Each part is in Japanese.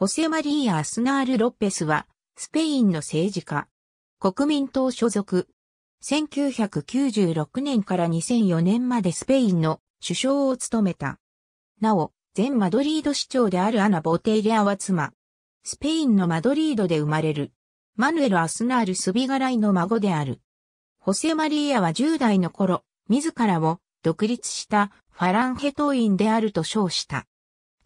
ホセマリーア・アスナール・ロッペスは、スペインの政治家。国民党所属。1996年から2004年までスペインの首相を務めた。なお、前マドリード市長であるアナ・ボテイレアは妻。スペインのマドリードで生まれる。マヌエル・アスナール・スビガライの孫である。ホセマリーアは10代の頃、自らを独立したファランヘ党員であると称した。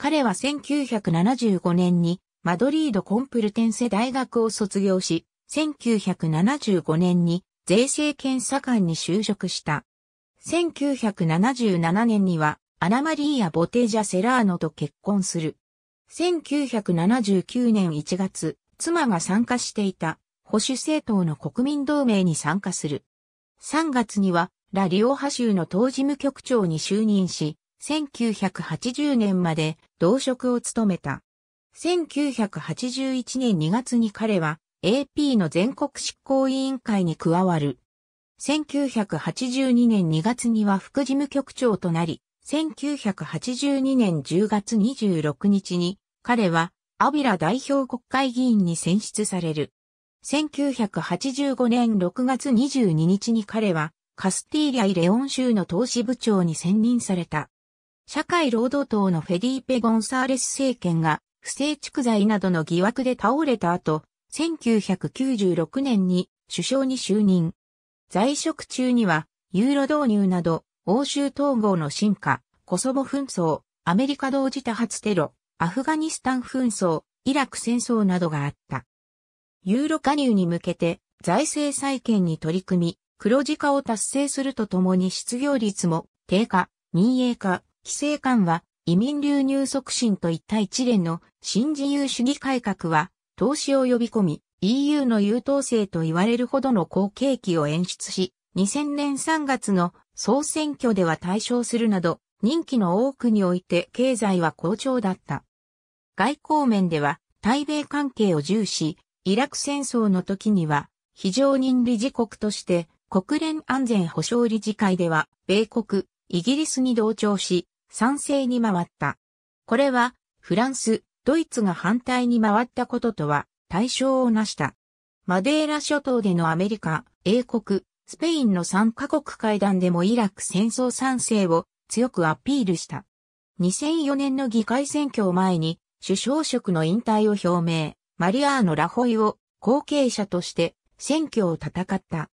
彼は1975年にマドリードコンプルテンセ大学を卒業し、1975年に税制検査官に就職した。1977年にはアナマリーア・ボテジャ・セラーノと結婚する。1979年1月、妻が参加していた保守政党の国民同盟に参加する。3月にはラリオハ州の党事務局長に就任し、1980年まで同職を務めた。1981年2月に彼は AP の全国執行委員会に加わる。1982年2月には副事務局長となり、1982年10月26日に彼はアビラ代表国会議員に選出される。1985年6月22日に彼はカスティーリャイ・レオン州の投資部長に選任された。社会労働党のフェディーペ・ゴンサーレス政権が不正蓄財などの疑惑で倒れた後、1996年に首相に就任。在職中には、ユーロ導入など、欧州統合の進化、コソボ紛争、アメリカ同時多発テロ、アフガニスタン紛争、イラク戦争などがあった。ユーロ加入に向けて財政再建に取り組み、黒字化を達成するとともに失業率も低下、民営化、規制官は移民流入促進といった一連の新自由主義改革は、投資を呼び込み、EU の優等生と言われるほどの好景気を演出し、2000年3月の総選挙では対象するなど、任期の多くにおいて経済は好調だった。外交面では、対米関係を重視、イラク戦争の時には、非常任理事国として、国連安全保障理事会では、米国、イギリスに同調し、賛成に回った。これは、フランス、ドイツが反対に回ったこととは対象をなした。マデーラ諸島でのアメリカ、英国、スペインの3カ国会談でもイラク戦争賛成を強くアピールした。2004年の議会選挙を前に首相職の引退を表明、マリアーノ・ラホイを後継者として選挙を戦った。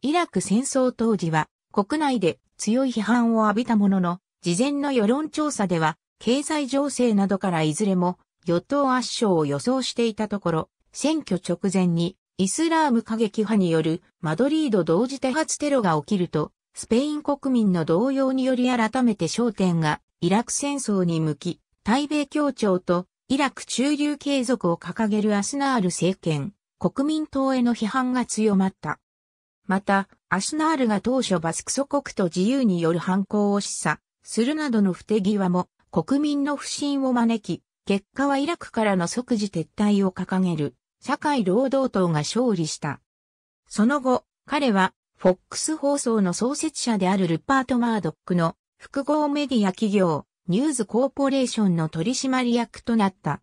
イラク戦争当時は国内で強い批判を浴びたものの、事前の世論調査では、経済情勢などからいずれも与党圧勝を予想していたところ、選挙直前にイスラーム過激派によるマドリード同時多発テロが起きると、スペイン国民の動揺により改めて焦点がイラク戦争に向き、対米協調とイラク中流継続を掲げるアスナール政権、国民党への批判が強まった。また、アスナールが当初バスク祖国と自由による反抗を示唆、するなどの不手際も国民の不信を招き、結果はイラクからの即時撤退を掲げる社会労働党が勝利した。その後、彼はフォックス放送の創設者であるルパート・マードックの複合メディア企業ニューズ・コーポレーションの取締役となった。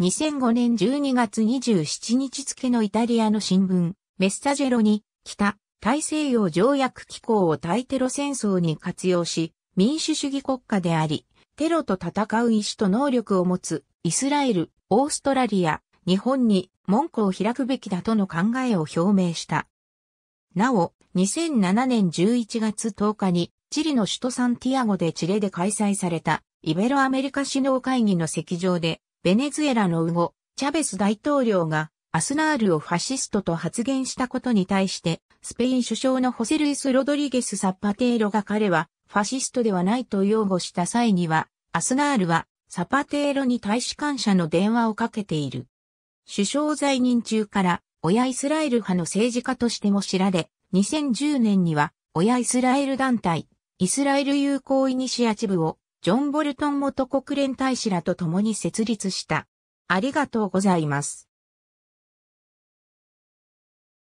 2005年12月27日付のイタリアの新聞、メッサジェロに、北、大西洋条約機構を対テロ戦争に活用し、民主主義国家であり、テロと戦う意志と能力を持つイスラエル、オーストラリア、日本に門戸を開くべきだとの考えを表明した。なお、2007年11月10日にチリの首都サンティアゴでチレで開催されたイベロアメリカ首脳会議の席上でベネズエラのウゴ、チャベス大統領がアスナールをファシストと発言したことに対してスペイン首相のホセルイス・ロドリゲス・サッパテーロが彼はファシストではないと擁護した際には、アスナールは、サパテーロに大使館者の電話をかけている。首相在任中から、親イスラエル派の政治家としても知られ、2010年には、親イスラエル団体、イスラエル友好イニシアチブを、ジョン・ボルトン元国連大使らと共に設立した。ありがとうございます。